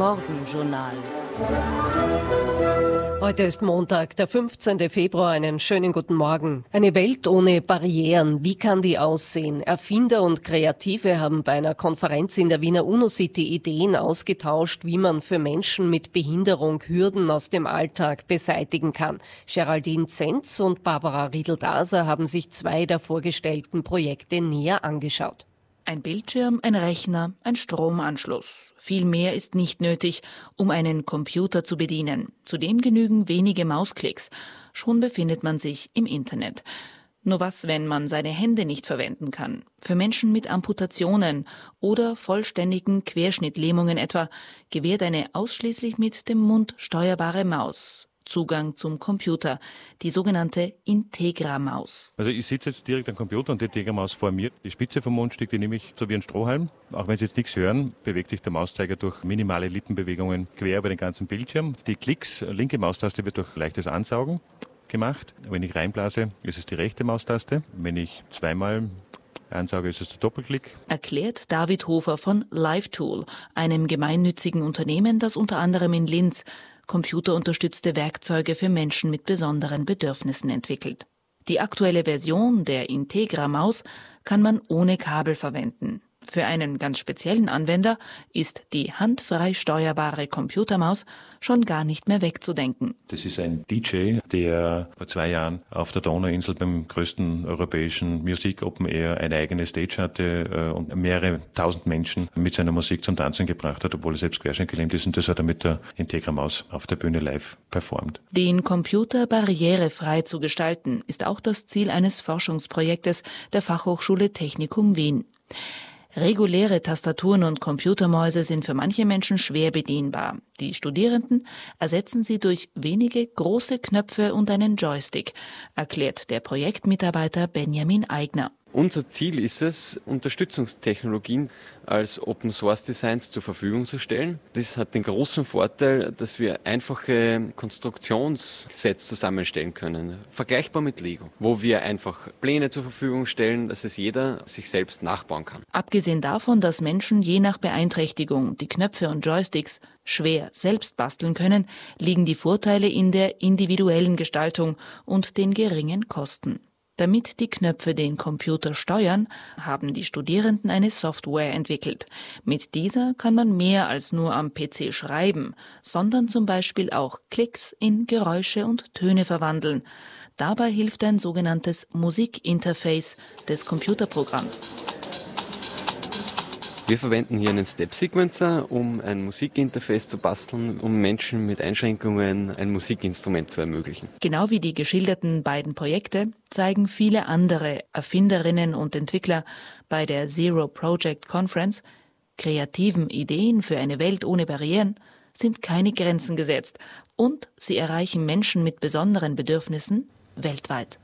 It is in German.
Morgenjournal. Heute ist Montag, der 15. Februar. Einen schönen guten Morgen. Eine Welt ohne Barrieren. Wie kann die aussehen? Erfinder und Kreative haben bei einer Konferenz in der Wiener UNO-City Ideen ausgetauscht, wie man für Menschen mit Behinderung Hürden aus dem Alltag beseitigen kann. Geraldine Zenz und Barbara Riedel-Daser haben sich zwei der vorgestellten Projekte näher angeschaut. Ein Bildschirm, ein Rechner, ein Stromanschluss. Viel mehr ist nicht nötig, um einen Computer zu bedienen. Zudem genügen wenige Mausklicks. Schon befindet man sich im Internet. Nur was, wenn man seine Hände nicht verwenden kann? Für Menschen mit Amputationen oder vollständigen Querschnittlähmungen etwa gewährt eine ausschließlich mit dem Mund steuerbare Maus Zugang zum Computer, die sogenannte Integra-Maus. Also ich sitze jetzt direkt am Computer und die Integra-Maus vor mir. Die Spitze vom Mundstück, die nehme ich so wie ein Strohhalm. Auch wenn Sie jetzt nichts hören, bewegt sich der Mauszeiger durch minimale Lippenbewegungen quer über den ganzen Bildschirm. Die Klicks, linke Maustaste wird durch leichtes Ansaugen gemacht. Wenn ich reinblase, ist es die rechte Maustaste. Wenn ich zweimal Ansage ist es der Doppelklick. Erklärt David Hofer von LiveTool, einem gemeinnützigen Unternehmen, das unter anderem in Linz computerunterstützte Werkzeuge für Menschen mit besonderen Bedürfnissen entwickelt. Die aktuelle Version der Integra Maus kann man ohne Kabel verwenden. Für einen ganz speziellen Anwender ist die handfrei steuerbare Computermaus schon gar nicht mehr wegzudenken. Das ist ein DJ, der vor zwei Jahren auf der Donauinsel beim größten europäischen Musik Open Air eine eigene Stage hatte äh, und mehrere tausend Menschen mit seiner Musik zum Tanzen gebracht hat, obwohl er selbst querschnittgelähmt ist und das hat er mit der Integra Maus auf der Bühne live performt. Den Computer barrierefrei zu gestalten, ist auch das Ziel eines Forschungsprojektes der Fachhochschule Technikum Wien. Reguläre Tastaturen und Computermäuse sind für manche Menschen schwer bedienbar. Die Studierenden ersetzen sie durch wenige große Knöpfe und einen Joystick, erklärt der Projektmitarbeiter Benjamin Eigner. Unser Ziel ist es, Unterstützungstechnologien als Open Source Designs zur Verfügung zu stellen. Das hat den großen Vorteil, dass wir einfache Konstruktionssets zusammenstellen können, vergleichbar mit Lego, wo wir einfach Pläne zur Verfügung stellen, dass es jeder sich selbst nachbauen kann. Abgesehen davon, dass Menschen je nach Beeinträchtigung die Knöpfe und Joysticks schwer selbst basteln können, liegen die Vorteile in der individuellen Gestaltung und den geringen Kosten. Damit die Knöpfe den Computer steuern, haben die Studierenden eine Software entwickelt. Mit dieser kann man mehr als nur am PC schreiben, sondern zum Beispiel auch Klicks in Geräusche und Töne verwandeln. Dabei hilft ein sogenanntes Musikinterface des Computerprogramms. Wir verwenden hier einen Step-Sequencer, um ein Musikinterface zu basteln, um Menschen mit Einschränkungen ein Musikinstrument zu ermöglichen. Genau wie die geschilderten beiden Projekte zeigen viele andere Erfinderinnen und Entwickler bei der Zero Project Conference, kreativen Ideen für eine Welt ohne Barrieren sind keine Grenzen gesetzt und sie erreichen Menschen mit besonderen Bedürfnissen weltweit.